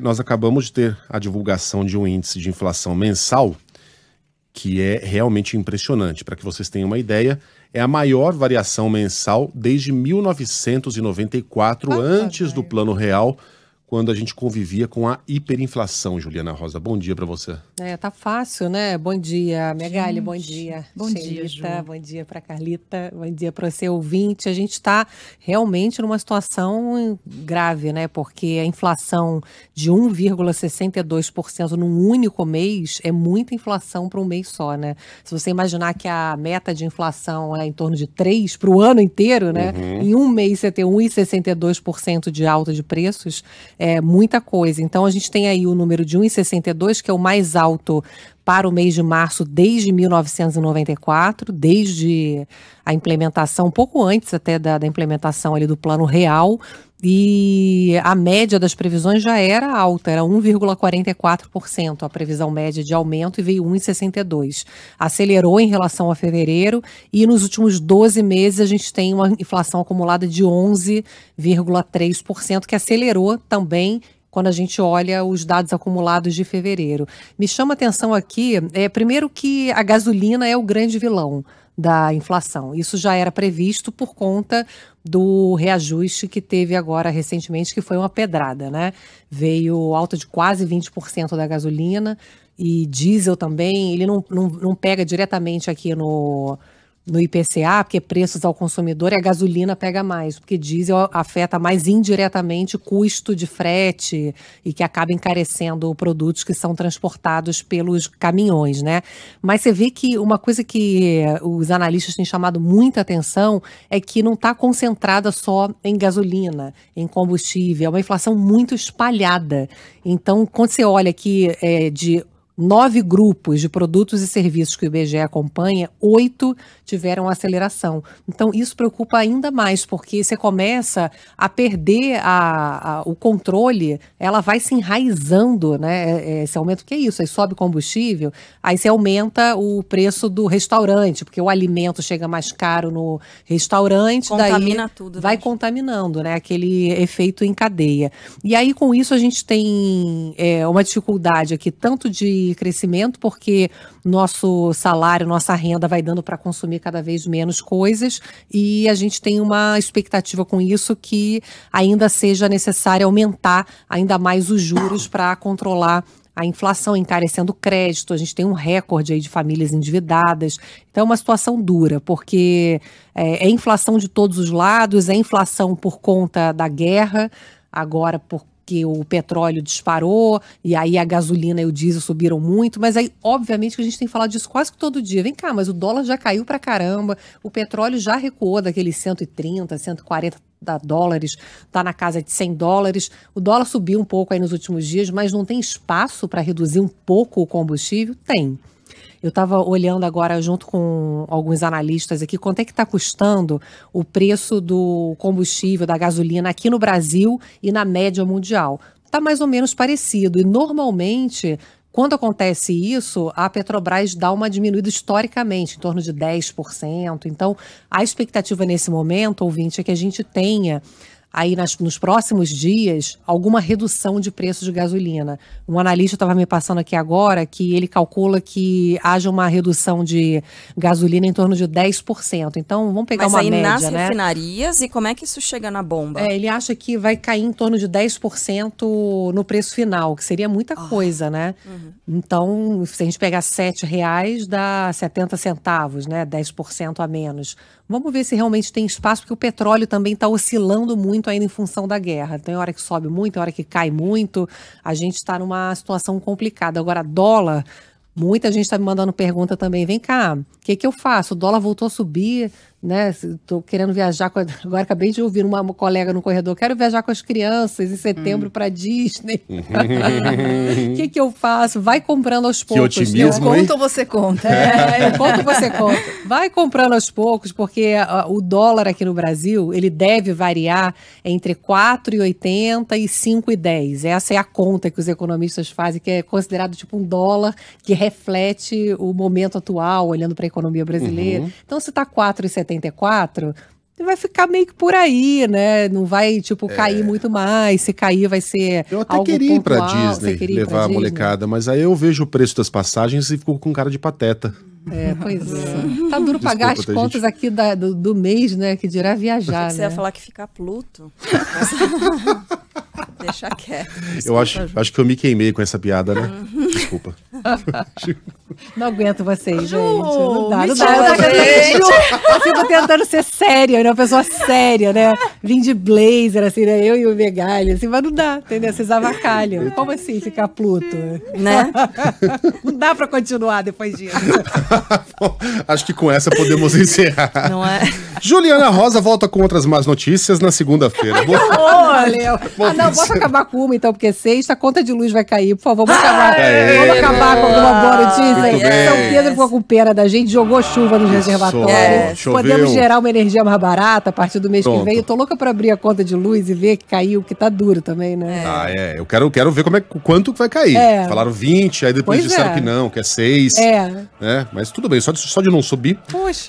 Nós acabamos de ter a divulgação de um índice de inflação mensal que é realmente impressionante. Para que vocês tenham uma ideia, é a maior variação mensal desde 1994, antes do Plano Real, quando a gente convivia com a hiperinflação, Juliana Rosa. Bom dia para você. É, tá fácil, né? Bom dia, Megali, bom dia. Bom dia, Ju. Bom dia para Carlita, bom dia para você ouvinte. A gente está realmente numa situação grave, né? Porque a inflação de 1,62% num único mês é muita inflação para um mês só, né? Se você imaginar que a meta de inflação é em torno de 3 para o ano inteiro, né? Uhum. Em um mês você tem 1,62% de alta de preços é muita coisa. Então a gente tem aí o número de 1,62, que é o mais alto para o mês de março desde 1994, desde a implementação, um pouco antes até da, da implementação ali do Plano Real, e a média das previsões já era alta, era 1,44% a previsão média de aumento e veio 1,62%. Acelerou em relação a fevereiro e nos últimos 12 meses a gente tem uma inflação acumulada de 11,3%, que acelerou também quando a gente olha os dados acumulados de fevereiro. Me chama atenção aqui, é, primeiro que a gasolina é o grande vilão da inflação. Isso já era previsto por conta do reajuste que teve agora recentemente, que foi uma pedrada, né? Veio alta de quase 20% da gasolina e diesel também. Ele não, não, não pega diretamente aqui no no IPCA, porque preços ao consumidor, a gasolina pega mais, porque diesel afeta mais indiretamente o custo de frete e que acaba encarecendo produtos que são transportados pelos caminhões, né? Mas você vê que uma coisa que os analistas têm chamado muita atenção é que não está concentrada só em gasolina, em combustível, é uma inflação muito espalhada. Então, quando você olha que é, de nove grupos de produtos e serviços que o IBGE acompanha, oito tiveram aceleração. Então, isso preocupa ainda mais, porque você começa a perder a, a, o controle, ela vai se enraizando, né? É, é, esse aumento que é isso, aí sobe combustível, aí você aumenta o preço do restaurante, porque o alimento chega mais caro no restaurante, Contamina daí tudo, né, vai gente. contaminando, né? Aquele efeito em cadeia. E aí, com isso, a gente tem é, uma dificuldade aqui, tanto de crescimento, porque nosso salário, nossa renda vai dando para consumir cada vez menos coisas e a gente tem uma expectativa com isso que ainda seja necessário aumentar ainda mais os juros para controlar a inflação encarecendo crédito, a gente tem um recorde aí de famílias endividadas. Então é uma situação dura, porque é, é inflação de todos os lados, é inflação por conta da guerra, agora por porque o petróleo disparou e aí a gasolina e o diesel subiram muito, mas aí, obviamente, que a gente tem falado disso quase que todo dia. Vem cá, mas o dólar já caiu pra caramba, o petróleo já recuou daqueles 130, 140 dólares, Tá na casa de 100 dólares. O dólar subiu um pouco aí nos últimos dias, mas não tem espaço para reduzir um pouco o combustível? Tem. Eu estava olhando agora junto com alguns analistas aqui quanto é que está custando o preço do combustível, da gasolina aqui no Brasil e na média mundial. Está mais ou menos parecido. E normalmente quando acontece isso, a Petrobras dá uma diminuída historicamente, em torno de 10%. Então, a expectativa nesse momento, ouvinte, é que a gente tenha aí nas, nos próximos dias alguma redução de preço de gasolina. Um analista estava me passando aqui agora que ele calcula que haja uma redução de gasolina em torno de 10%. Então, vamos pegar Mas uma aí nas né? refinarias e como é que isso chega na bomba? É, ele acha que vai cair em torno de 10% no preço final, que seria muita oh. coisa, né? Uhum. Então, se a gente pegar 7 reais, dá 70 centavos, né? 10% a menos. Vamos ver se realmente tem espaço, porque o petróleo também está oscilando muito muito ainda em função da guerra. Tem hora que sobe muito, tem hora que cai muito. A gente está numa situação complicada. Agora, dólar, muita gente está me mandando pergunta também. Vem cá, o que, que eu faço? O dólar voltou a subir né? estou querendo viajar com. Agora acabei de ouvir uma, colega no corredor, quero viajar com as crianças em setembro hum. para Disney. O que, que eu faço? Vai comprando aos poucos. Que né? otimismo, eu conto ou você conta? É, eu conto você conta. Vai comprando aos poucos, porque ah, o dólar aqui no Brasil ele deve variar entre 4,80 e 5,10. Essa é a conta que os economistas fazem, que é considerado tipo um dólar que reflete o momento atual, olhando para a economia brasileira. Uhum. Então, se está 4,70 74, vai ficar meio que por aí, né? Não vai, tipo, é. cair muito mais. Se cair, vai ser. Eu até queria ir pra Disney levar a Disney? molecada, mas aí eu vejo o preço das passagens e fico com cara de pateta. É, pois é. é. Tá duro Desculpa, pagar as contas gente... aqui da, do, do, mês, né? Que dirá viajar. Que você ia né? falar que ficar Pluto. Deixa quieto. Eu acho, acho que eu me queimei com essa piada, né? Desculpa. Não aguento vocês, Ju, gente. Não dá, não dá. gente. Eu, fico tentando ser séria, né? Uma pessoa séria, né? Vim de blazer, assim, né? Eu e o Megalho, assim, mas não dá, entendeu? Vocês avacalham. Como assim ficar Pluto? Né? não dá pra continuar depois disso. Acho que com essa podemos encerrar. Não é? Juliana Rosa volta com outras más notícias na segunda-feira. Boa... Olha, ah, não, posso acabar com uma então, porque é sexta a conta de luz vai cair. Por favor, vamos acabar, Aê, vamos acabar com alguma boa notícia. São Pedro ficou com pena da gente, jogou chuva nos reservatórios. Yes. É. Podemos gerar uma energia mais barata a partir do mês Pronto. que vem. Eu tô louca pra abrir a conta de luz e ver que caiu, que tá duro também, né? É. Ah, é. Eu quero, quero ver como é, quanto vai cair. É. Falaram 20, aí depois pois disseram é. que não, que é 6. É. Né? Mas tudo bem, só de, só de não subir. Poxa.